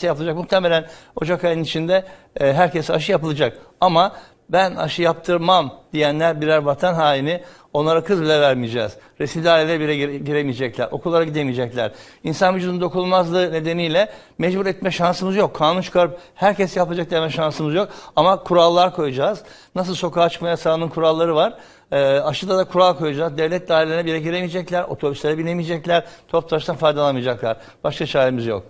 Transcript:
şey yapılacak. Muhtemelen Ocak ayının içinde e, herkese aşı yapılacak. Ama ben aşı yaptırmam diyenler birer vatan haini. Onlara kız bile vermeyeceğiz. Resimli ailelere bile giremeyecekler. Okullara gidemeyecekler. İnsan vücudunun dokunulmazlığı nedeniyle mecbur etme şansımız yok. Kanun çıkarıp herkes yapacak deme şansımız yok. Ama kurallar koyacağız. Nasıl sokağa çıkma yasağının kuralları var. E, aşıda da kural koyacağız. Devlet dairelerine bile giremeyecekler. Otobüslere binemeyecekler. Toptaştan faydalanmayacaklar. Başka çaremiz yok.